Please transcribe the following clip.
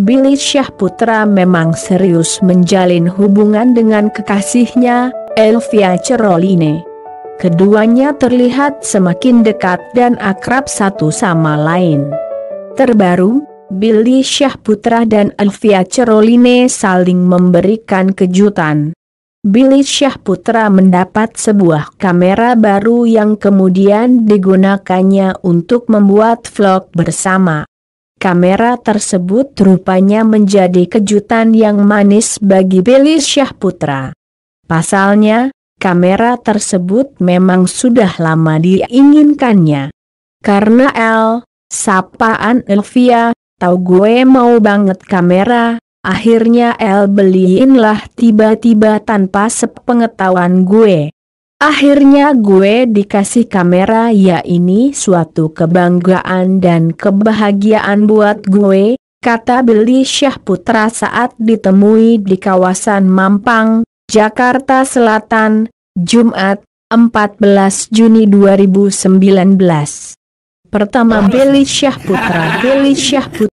Billy Syahputra memang serius menjalin hubungan dengan kekasihnya, Elvia Ceroline. Keduanya terlihat semakin dekat dan akrab satu sama lain. Terbaru, Billy Syahputra dan Elvia Ceroline saling memberikan kejutan. Billy Syahputra mendapat sebuah kamera baru yang kemudian digunakannya untuk membuat vlog bersama. Kamera tersebut rupanya menjadi kejutan yang manis bagi Billy Syahputra. Pasalnya, kamera tersebut memang sudah lama diinginkannya. Karena El, sapaan Elvia, tahu gue mau banget kamera, akhirnya L beliinlah tiba-tiba tanpa sepengetahuan gue. Akhirnya gue dikasih kamera ya ini suatu kebanggaan dan kebahagiaan buat gue, kata Billy Syahputra saat ditemui di kawasan Mampang, Jakarta Selatan, Jumat, 14 Juni 2019. Pertama Billy Syahputra, Billy Syahputra.